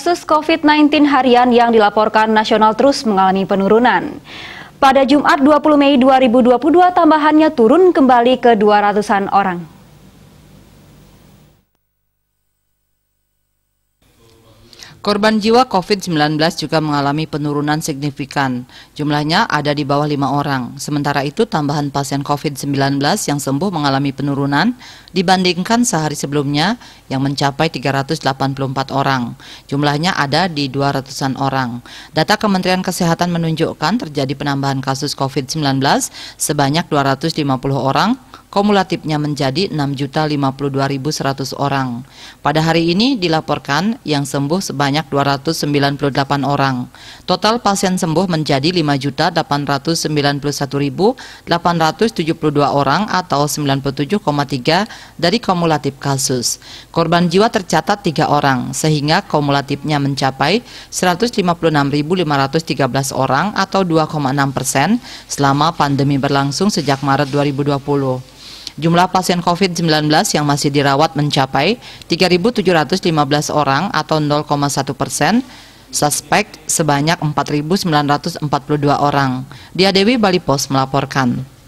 Kasus COVID-19 harian yang dilaporkan nasional terus mengalami penurunan. Pada Jumat 20 Mei 2022 tambahannya turun kembali ke 200-an orang. Korban jiwa COVID-19 juga mengalami penurunan signifikan. Jumlahnya ada di bawah lima orang. Sementara itu, tambahan pasien COVID-19 yang sembuh mengalami penurunan dibandingkan sehari sebelumnya yang mencapai 384 orang. Jumlahnya ada di 200-an orang. Data Kementerian Kesehatan menunjukkan terjadi penambahan kasus COVID-19 sebanyak 250 orang Kumulatifnya menjadi 6.052.100 orang. Pada hari ini dilaporkan yang sembuh sebanyak 298 orang. Total pasien sembuh menjadi 5.891.872 orang atau 97,3 dari kumulatif kasus. Korban jiwa tercatat 3 orang sehingga kumulatifnya mencapai 156.513 orang atau 2,6 persen selama pandemi berlangsung sejak Maret 2020. Jumlah pasien COVID-19 yang masih dirawat mencapai 3.715 orang atau 0,1 persen, suspek sebanyak 4.942 orang. Dia Dewi Bali Pos melaporkan.